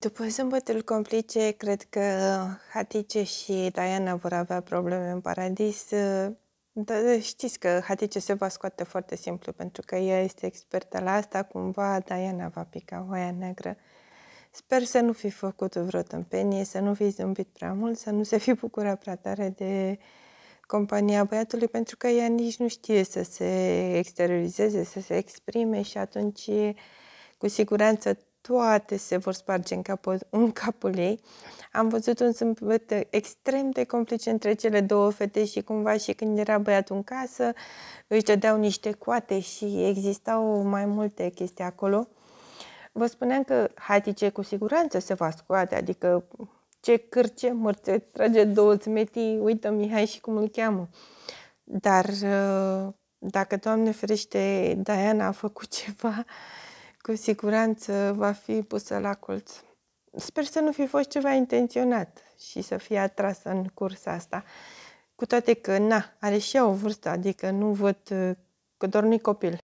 După sâmbătul complice, cred că Hatice și Diana vor avea probleme în paradis. Uh, dar știți că Hatice se va scoate foarte simplu, pentru că ea este expertă la asta, cumva Diana va pica oaia neagră. Sper să nu fi făcut vreo tâmpenie, să nu fi zâmbit prea mult, să nu se fi bucurat prea tare de compania băiatului, pentru că ea nici nu știe să se exteriorizeze, să se exprime și atunci cu siguranță toate se vor sparge în capul, în capul ei. Am văzut un zâmbet extrem de complice între cele două fete și cumva și când era băiatul în casă, își dădeau niște coate și existau mai multe chestii acolo. Vă spuneam că Hatice cu siguranță se va scoate, adică ce cârce mărțe trage două zmetii, uită Mihai și cum îl cheamă. Dar uh, dacă, Doamne ferește, Diana a făcut ceva, cu siguranță va fi pusă la colț. Sper să nu fi fost ceva intenționat și să fie atrasă în cursa asta. Cu toate că, na, are și ea o vârstă, adică nu văd uh, că doar nu copil.